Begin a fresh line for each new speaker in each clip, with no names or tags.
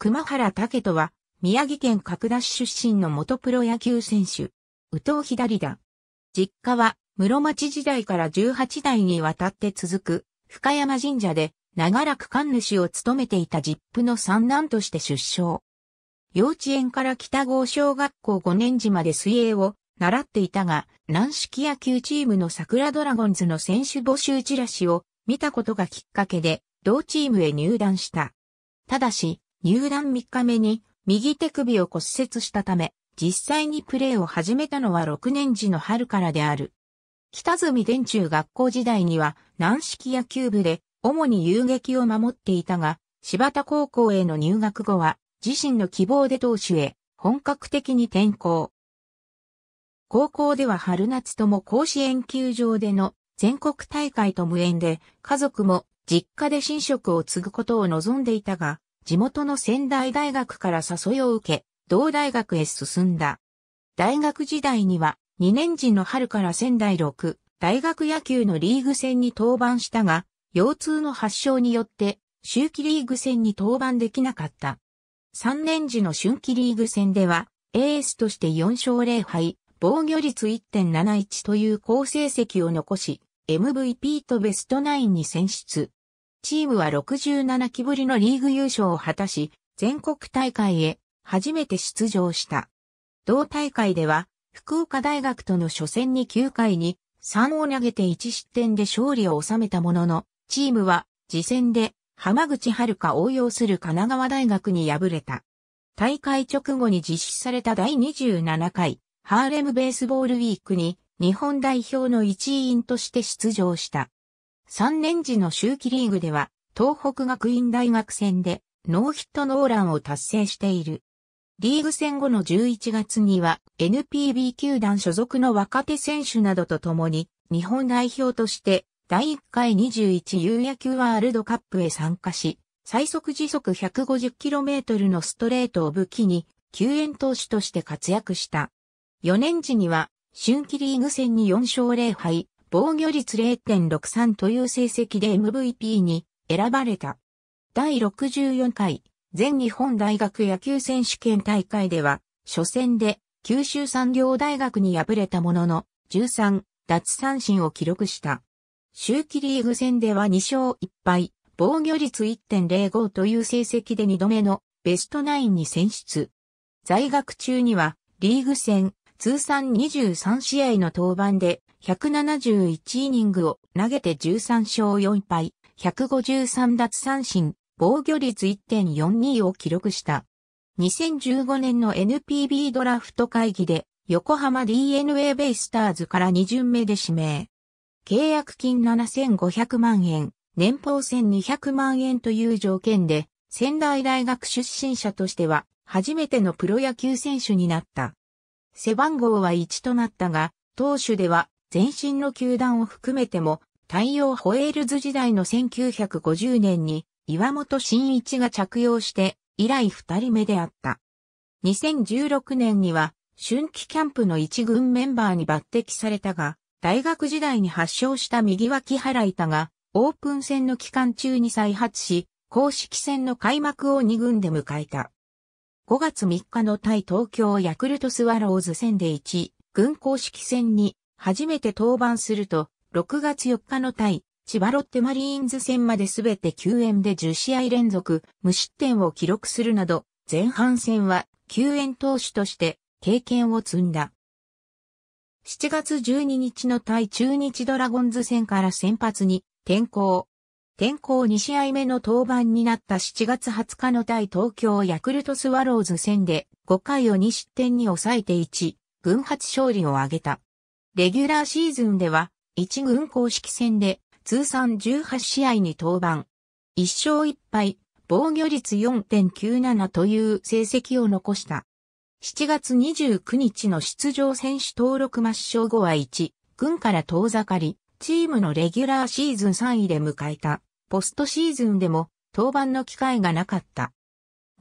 熊原武人は、宮城県角田市出身の元プロ野球選手。宇藤左だ。実家は、室町時代から18代にわたって続く、深山神社で、長らく神主を務めていた実父の三男として出生。幼稚園から北郷小学校5年時まで水泳を習っていたが、軟式野球チームの桜ドラゴンズの選手募集チラシを見たことがきっかけで、同チームへ入団した。ただし、入団3日目に右手首を骨折したため、実際にプレーを始めたのは6年時の春からである。北住電中学校時代には軟式野球部で主に遊撃を守っていたが、柴田高校への入学後は自身の希望で投手へ本格的に転校。高校では春夏とも甲子園球場での全国大会と無縁で家族も実家で寝食を継ぐことを望んでいたが、地元の仙台大学から誘いを受け、同大学へ進んだ。大学時代には、2年時の春から仙台6、大学野球のリーグ戦に登板したが、腰痛の発症によって、秋季リーグ戦に登板できなかった。3年時の春季リーグ戦では、エースとして4勝0敗、防御率1.71という好成績を残し、MVP とベストナインに選出。チームは67期ぶりのリーグ優勝を果たし、全国大会へ初めて出場した。同大会では、福岡大学との初戦に9回に3を投げて1失点で勝利を収めたものの、チームは次戦で浜口遥応用する神奈川大学に敗れた。大会直後に実施された第27回ハーレムベースボールウィークに日本代表の一員として出場した。3年時の秋季リーグでは、東北学院大学戦でノーヒットノーランを達成している。リーグ戦後の11月には NPB 球団所属の若手選手などと共に日本代表として第1回2 1有野球ワールドカップへ参加し、最速時速 150km のストレートを武器に救援投手として活躍した。4年時には春季リーグ戦に4勝0敗、防御率0.63という成績で MVP に選ばれた。第64回全日本大学野球選手権大会では、初戦で九州産業大学に敗れたものの、13奪三振を記録した。周期リーグ戦では2勝1敗、防御率1.05という成績で2度目のベストナインに選出。在学中には、リーグ戦、通算23試合の登板で、171イニングを投げて13勝4敗、153奪三振、防御率1.42を記録した。2015年の NPB ドラフト会議で横浜 DNA ベイスターズから2巡目で指名。契約金7500万円、年俸1200万円という条件で、仙台大学出身者としては初めてのプロ野球選手になった。背番号は1となったが、投手では前身の球団を含めても、太陽ホエールズ時代の1950年に岩本慎一が着用して以来二人目であった。2016年には春季キャンプの一軍メンバーに抜擢されたが、大学時代に発症した右脇腹板がオープン戦の期間中に再発し、公式戦の開幕を二軍で迎えた。5月3日の対東京ヤクルトスワローズ戦で1、軍公式戦に初めて登板すると、6月4日の対、千葉ロッテマリーンズ戦まで全て救援で10試合連続無失点を記録するなど、前半戦は救援投手として経験を積んだ。7月12日の対中日ドラゴンズ戦から先発に転向。転向2試合目の登板になった7月20日の対東京ヤクルトスワローズ戦で5回を2失点に抑えて1、群発勝利を挙げた。レギュラーシーズンでは、一軍公式戦で通算18試合に登板。1勝1敗、防御率4.97という成績を残した。7月29日の出場選手登録抹消後は1、軍から遠ざかり、チームのレギュラーシーズン3位で迎えた、ポストシーズンでも登板の機会がなかった。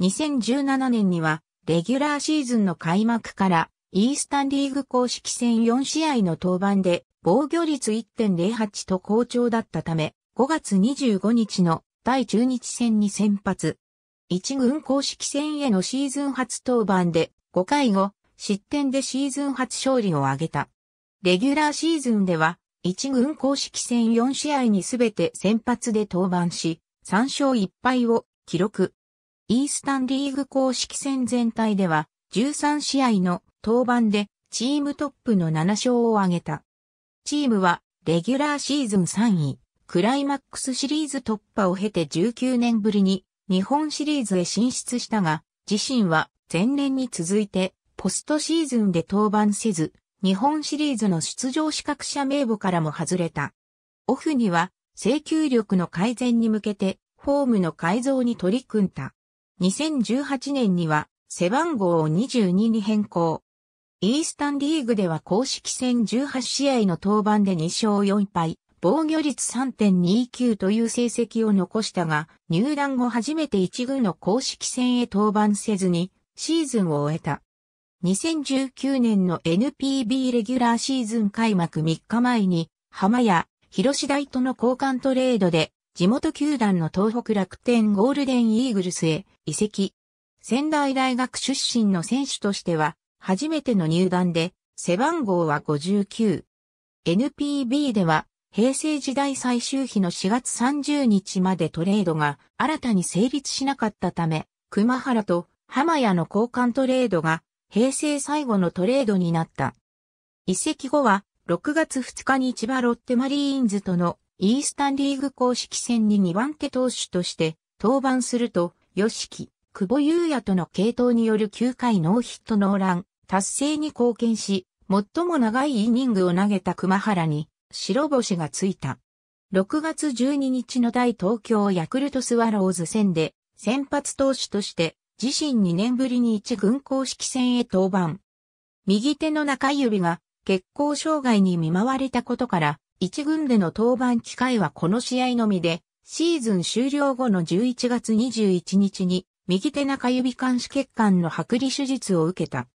2017年には、レギュラーシーズンの開幕からイースタンリーグ公式戦4試合の登板で防御率1.08と好調だったため、5月25日の第中日戦に先発。1軍公式戦へのシーズン初登板で5回後、失点でシーズン初勝利を挙げた。レギュラーシーズンでは、1軍公式戦4試合にすべて先発で登板し、3勝1敗を記録。イースタンリーグ公式戦全体では、13試合の登板でチームトップの7勝を挙げた。チームはレギュラーシーズン3位、クライマックスシリーズ突破を経て19年ぶりに日本シリーズへ進出したが、自身は前年に続いてポストシーズンで登板せず、日本シリーズの出場資格者名簿からも外れた。オフには、請求力の改善に向けて、フォームの改造に取り組んだ。2018年には、背番号を22に変更。イースタンリーグでは公式戦18試合の登板で2勝4敗、防御率3.29という成績を残したが、入団後初めて一軍の公式戦へ登板せずに、シーズンを終えた。2019年の NPB レギュラーシーズン開幕3日前に、浜や広志大との交換トレードで、地元球団の東北楽天ゴールデンイーグルスへ移籍。仙台大学出身の選手としては、初めての入団で、背番号は59。NPB では、平成時代最終日の4月30日までトレードが新たに成立しなかったため、熊原と浜屋の交換トレードが平成最後のトレードになった。移籍後は6月2日に千葉ロッテマリーンズとのイースタンリーグ公式戦に2番手投手として登板すると、吉木、久保優也との系統による9回ノーヒットノーラン、達成に貢献し、最も長いイニングを投げた熊原に白星がついた。6月12日の大東京ヤクルトスワローズ戦で先発投手として自身2年ぶりに一軍公式戦へ登板。右手の中指が血行障害に見舞われたことから一軍での登板機会はこの試合のみでシーズン終了後の11月21日に右手中指監視血管の剥離手術を受けた。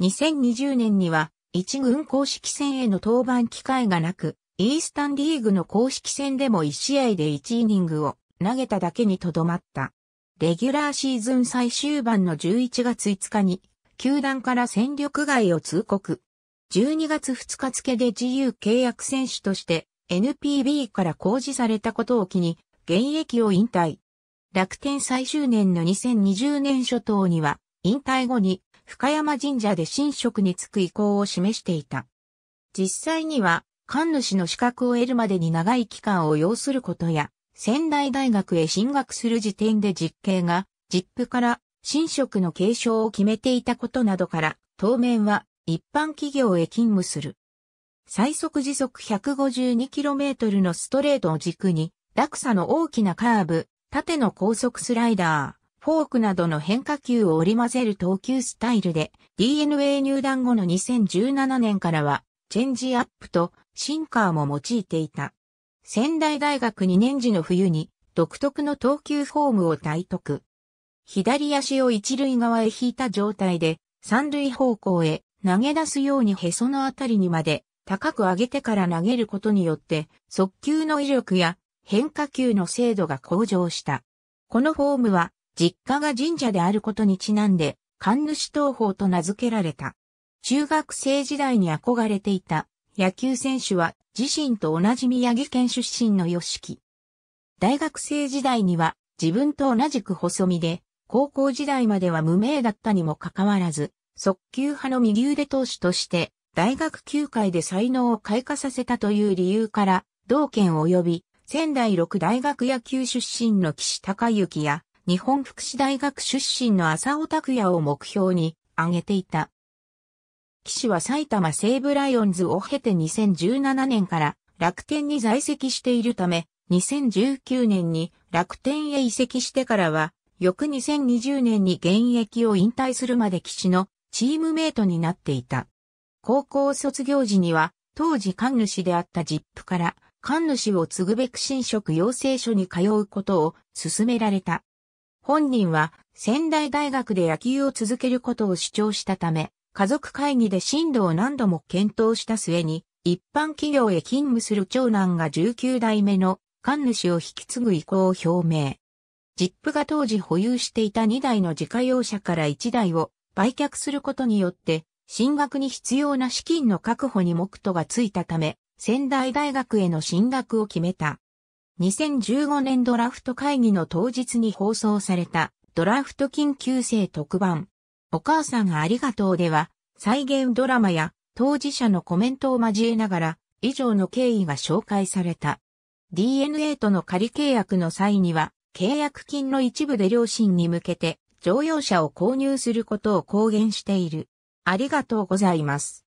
2020年には一軍公式戦への登板機会がなく、イースタンリーグの公式戦でも1試合で1イニングを投げただけにとどまった。レギュラーシーズン最終盤の11月5日に、球団から戦力外を通告。12月2日付で自由契約選手として NPB から公示されたことを機に、現役を引退。楽天最終年の2020年初頭には、引退後に深山神社で神職に就く意向を示していた。実際には、神主の資格を得るまでに長い期間を要することや、仙台大学へ進学する時点で実刑が、実父から神職の継承を決めていたことなどから、当面は一般企業へ勤務する。最速時速 152km のストレートを軸に、落差の大きなカーブ、縦の高速スライダー、フォークなどの変化球を織り交ぜる投球スタイルで、DNA 入団後の2017年からは、チェンジアップとシンカーも用いていた。仙台大学2年時の冬に、独特の投球フォームを体得。左足を一塁側へ引いた状態で、三塁方向へ投げ出すようにへそのあたりにまで高く上げてから投げることによって、速球の威力や変化球の精度が向上した。このフォームは実家が神社であることにちなんで、神主東宝と名付けられた。中学生時代に憧れていた野球選手は自身と同じ宮城県出身の吉木。大学生時代には自分と同じく細身で、高校時代までは無名だったにもかかわらず、速球派の右腕投手として大学球界で才能を開花させたという理由から、同県及び仙台六大学野球出身の岸高之や日本福祉大学出身の浅尾拓也を目標に挙げていた。騎士は埼玉西武ライオンズを経て2017年から楽天に在籍しているため、2019年に楽天へ移籍してからは、翌2020年に現役を引退するまで騎士のチームメイトになっていた。高校卒業時には、当時神主であったジップから、神主を継ぐべく新職養成所に通うことを勧められた。本人は仙台大学で野球を続けることを主張したため、家族会議で進路を何度も検討した末に、一般企業へ勤務する長男が19代目の神主を引き継ぐ意向を表明。ジップが当時保有していた2台の自家用車から1台を売却することによって、進学に必要な資金の確保に目途がついたため、仙台大学への進学を決めた。2015年ドラフト会議の当日に放送されたドラフト緊急生特番。お母さんありがとうでは、再現ドラマや当事者のコメントを交えながら、以上の経緯が紹介された。DNA との仮契約の際には、契約金の一部で両親に向けて、乗用車を購入することを公言している。ありがとうございます。